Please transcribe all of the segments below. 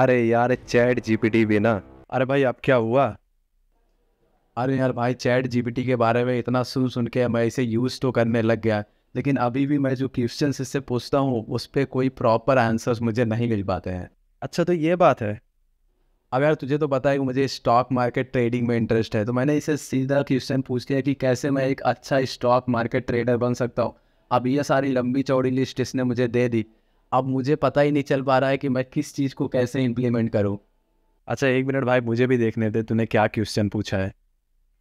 अरे यार chat GPT भी ना अरे भाई अब क्या हुआ अरे यार भाई चैट जीपीटी के बारे में इतना सुन सुन के मैं इसे यूज़ तो करने लग गया लेकिन अभी भी मैं जो क्वेश्चन इससे पूछता हूँ उस पर कोई प्रॉपर आंसर्स मुझे नहीं मिल पाते हैं अच्छा तो ये बात है अब यार तुझे तो पता है कि मुझे स्टॉक मार्केट ट्रेडिंग में इंटरेस्ट है तो मैंने इसे सीधा क्वेश्चन पूछ लिया कि कैसे मैं एक अच्छा स्टॉक मार्केट ट्रेडर बन सकता हूँ अब ये सारी लंबी चौड़ी लिस्ट इसने मुझे दे दी अब मुझे पता ही नहीं चल पा रहा है कि मैं किस चीज़ को कैसे इम्प्लीमेंट करूँ अच्छा एक मिनट भाई मुझे भी देखने दे तूने क्या क्वेश्चन पूछा है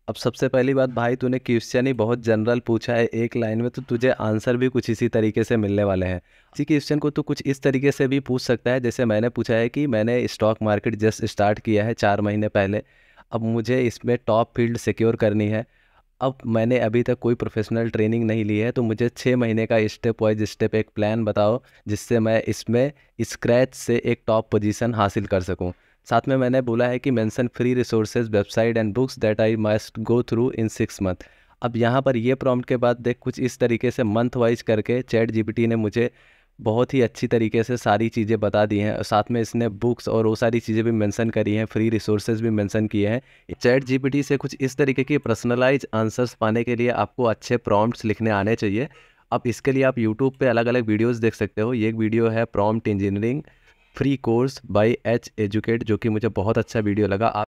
अब सबसे पहली बात भाई तूने क्वेश्चन ही बहुत जनरल पूछा है एक लाइन में तो तुझे आंसर भी कुछ इसी तरीके से मिलने वाले हैं इसी क्वेश्चन को तू कुछ इस तरीके से भी पूछ सकता है जैसे मैंने पूछा है कि मैंने स्टॉक मार्केट जस्ट स्टार्ट किया है चार महीने पहले अब मुझे इसमें टॉप फील्ड सिक्योर करनी है अब मैंने अभी तक कोई प्रोफेशनल ट्रेनिंग नहीं ली है तो मुझे छः महीने का स्टेप वाइज स्टेप एक प्लान बताओ जिससे मैं इसमें स्क्रैच से एक टॉप पोजीशन हासिल कर सकूं साथ में मैंने बोला है कि mention free resources website and books that I must go through in six month अब यहाँ पर ये प्रॉम्प्ट के बाद देख कुछ इस तरीके से मंथ वाइज करके चैट जीपीटी ने मुझे बहुत ही अच्छी तरीके से सारी चीज़ें बता दी हैं साथ में इसने बुक्स और वो सारी चीज़ें भी मेंशन करी हैं फ्री रिसोर्सेज भी मेंशन किए हैं चैट जीपीटी से कुछ इस तरीके की पर्सनलाइज आंसर्स पाने के लिए आपको अच्छे प्रॉम्प्ट्स लिखने आने चाहिए अब इसके लिए आप यूट्यूब पर अलग अलग वीडियोज़ देख सकते हो ये एक वीडियो है prompt engineering free course by H educate जो कि मुझे बहुत अच्छा वीडियो लगा आप